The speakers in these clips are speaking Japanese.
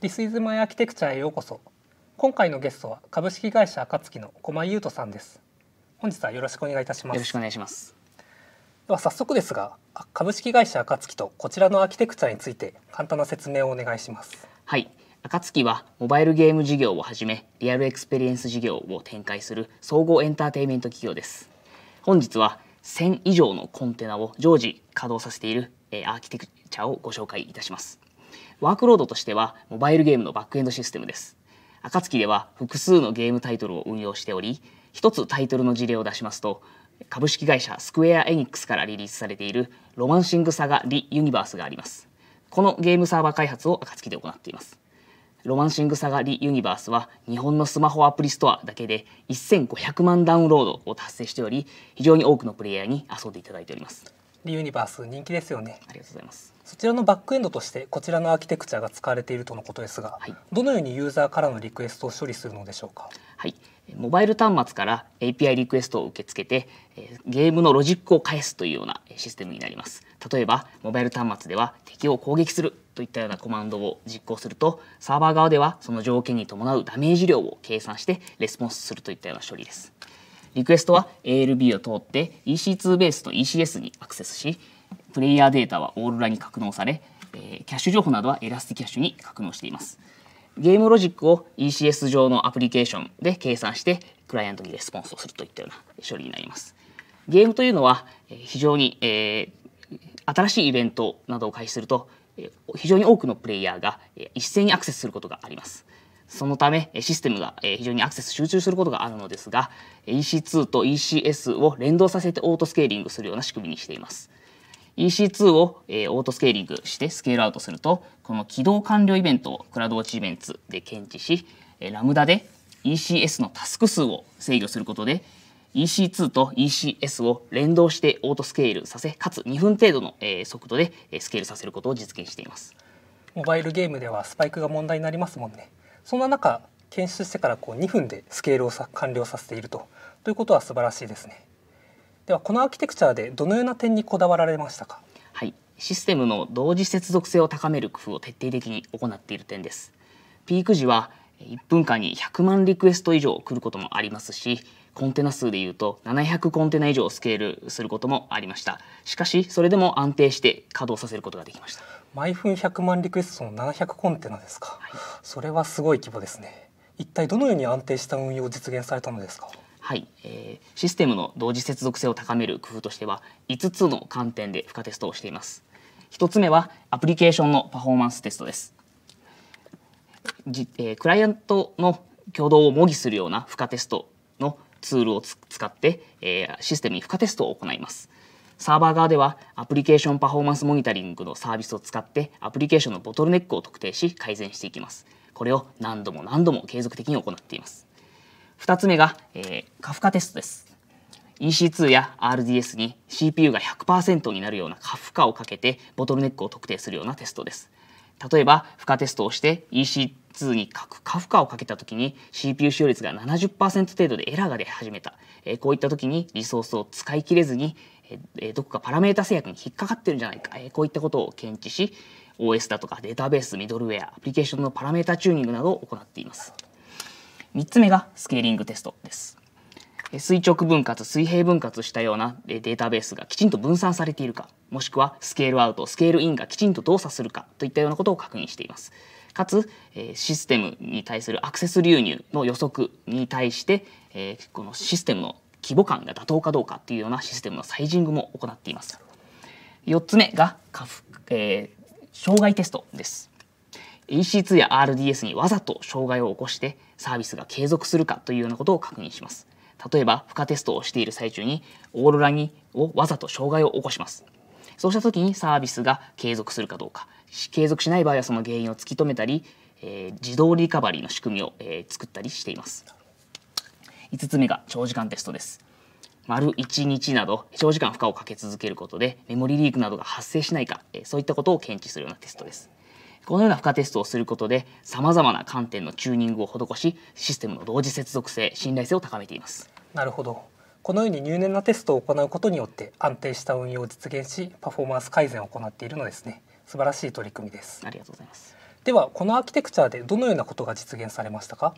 This is my architecture へようこそ今回のゲストは株式会社暁の駒井優斗さんです本日はよろしくお願いいたしますよろしくお願いしますでは早速ですが株式会社暁とこちらのアーキテクチャについて簡単な説明をお願いしますはい暁はモバイルゲーム事業をはじめリアルエクスペリエンス事業を展開する総合エンターテインメント企業です本日は1000以上のコンテナを常時稼働させているアーキテクチャをご紹介いたしますワークロードとしてはモバイルゲームのバックエンドシステムです。暁では複数のゲームタイトルを運用しており、一つタイトルの事例を出しますと、株式会社スクエア・エニックスからリリースされているロマンシング・サガ・リ・ユニバースがあります。このゲームサーバー開発を暁で行っています。ロマンシング・サガ・リ・ユニバースは日本のスマホアプリストアだけで1500万ダウンロードを達成しており非常に多くのプレイヤーに遊んでいただいておりますリ・ユニバース人気ですよねありがとうございますそちらのバックエンドとしてこちらのアーキテクチャが使われているとのことですが、はい、どのようにユーザーからのリクエストを処理するのでしょうか。はいモバイル端末から API リクエストを受け付けてゲームのロジックを返すというようなシステムになります例えばモバイル端末では敵を攻撃するといったようなコマンドを実行するとサーバー側ではその条件に伴うダメージ量を計算してレスポンスするといったような処理ですリクエストは ALB を通って EC2 ベースの ECS にアクセスしプレイヤーデータはオーロラに格納され、えキャッシュ情報などはエラスティキャッシュに格納しています。ゲームロジックを ECS 上のアプリケーションで計算してクライアントにレスポンスをするといったような処理になります。ゲームというのは非常に、えー、新しいイベントなどを開始すると非常に多くのプレイヤーが一斉にアクセスすることがあります。そのためシステムが非常にアクセス集中することがあるのですが EC2 と ECS を連動させてオートスケーリングするような仕組みにしています。EC2 を、えー、オートスケーリングしてスケールアウトすると、この起動完了イベントをクラウドウォッチイベントで検知し、えー、ラムダで ECS のタスク数を制御することで、EC2 と ECS を連動してオートスケールさせ、かつ2分程度の、えー、速度でスケールさせることを実現しています。モバイルゲームではスパイクが問題になりますもんね。そんな中、検出してからこう2分でスケールを完了させていると。ということは素晴らしいですね。ではこのアーキテクチャでどのような点にこだわられましたかはいシステムの同時接続性を高める工夫を徹底的に行っている点ですピーク時は1分間に100万リクエスト以上来ることもありますしコンテナ数でいうと700コンテナ以上スケールすることもありましたしかしそれでも安定して稼働させることができました毎分100万リクエストの700コンテナですか、はい、それはすごい規模ですね一体どのように安定した運用を実現されたのですかはい、えー、システムの同時接続性を高める工夫としては5つの観点で負荷テストをしています1つ目はアプリケーションのパフォーマンステストですじ、えー、クライアントの挙動を模擬するような負荷テストのツールを使って、えー、システムに負荷テストを行いますサーバー側ではアプリケーションパフォーマンスモニタリングのサービスを使ってアプリケーションのボトルネックを特定し改善していきますこれを何度も何度も継続的に行っています2つ目が、えー、カフカテストです EC2 や RDS に CPU が100%になるようなカフカをかけてボトルネックを特定するようなテストです例えば負荷テストをして EC2 にカフカをかけた時に CPU 使用率が70%程度でエラーが出始めた、えー、こういった時にリソースを使い切れずに、えー、どこかパラメータ制約に引っかかってるんじゃないか、えー、こういったことを検知し OS だとかデータベースミドルウェアアプリケーションのパラメータチューニングなどを行っています。3つ目がスケーリングテストです。垂直分割水平分割したようなデータベースがきちんと分散されているかもしくはスケールアウトスケールインがきちんと動作するかといったようなことを確認していますかつシステムに対するアクセス流入の予測に対してこのシステムの規模感が妥当かどうかというようなシステムのサイジングも行っています4つ目が、えー、障害テストです EC2 や RDS にわざと障害を起こしてサービスが継続するかというようなことを確認します。例えば、負荷テストをしている最中に、オーロラにをわざと障害を起こします。そうした時にサービスが継続するかどうか、継続しない場合はその原因を突き止めたり、えー、自動リカバリーの仕組みを、えー、作ったりしています。5つ目が長時間テストです。丸1日など長時間負荷をかけ続けることでメモリリークなどが発生しないか、えー、そういったことを検知するようなテストです。このような負荷テストをすることで様々な観点のチューニングを施しシステムの同時接続性信頼性を高めていますなるほどこのように入念なテストを行うことによって安定した運用を実現しパフォーマンス改善を行っているのですね素晴らしい取り組みですありがとうございますではこのアーキテクチャでどのようなことが実現されましたか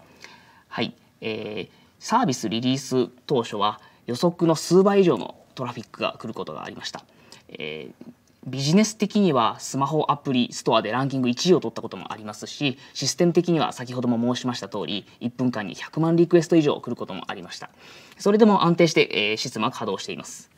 はい、えー、サービスリリース当初は予測の数倍以上のトラフィックが来ることがありました、えー、ビジネス的にはスマホアプリストアでランキング1位を取ったこともありますしシステム的には先ほども申しました通り1分間に100万リクエスト以上来ることもありましたそれでも安定して、えー、システムは稼働しています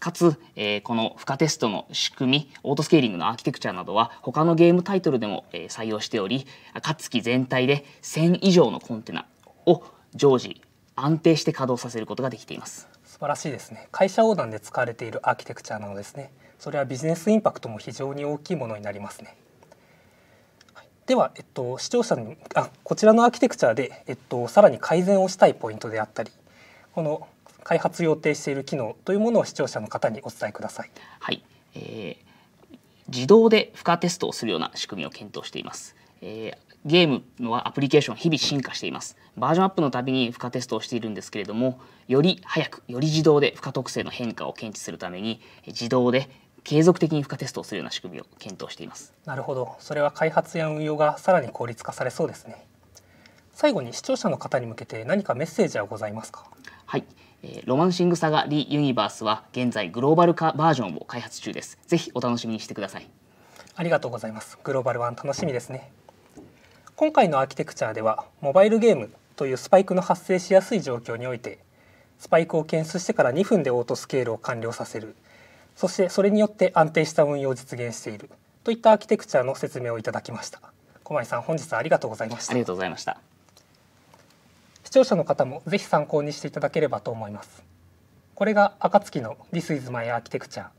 かつ、えー、この負荷テストの仕組みオートスケーリングのアーキテクチャなどは他のゲームタイトルでも、えー、採用しており暁全体で1000以上のコンテナを常時安定して稼働させることができています素晴らしいですね会社横断で使われているアーキテクチャなのですねそれはビジネスインパクトも非常に大きいものになりますね。では、えっと、視聴者にあこちらのアーキテクチャで、えっと、さらに改善をしたいポイントであったりこの開発予定している機能というものを視聴者の方にお伝えください。はい、えー、自動で負荷テストをするような仕組みを検討しています。えー、ゲームのアプリケーション日々進化していますバージョンアップのたびに負荷テストをしているんですけれどもより早くより自動で負荷特性の変化を検知するために自動で継続的に負荷テストをするような仕組みを検討していますなるほどそれは開発や運用がさらに効率化されそうですね最後に視聴者の方に向けて何かメッセージはございますかはい、えー、ロマンシングサガリユニバースは現在グローバル化バージョンを開発中ですぜひお楽しみにしてくださいありがとうございますグローバル版楽しみですね今回のアーキテクチャではモバイルゲームというスパイクの発生しやすい状況においてスパイクを検出してから2分でオートスケールを完了させるそしてそれによって安定した運用を実現しているといったアーキテクチャの説明をいただきました小井さん本日はありがとうございましたありがとうございました視聴者の方もぜひ参考にしていただければと思いますこれが暁の This is my architecture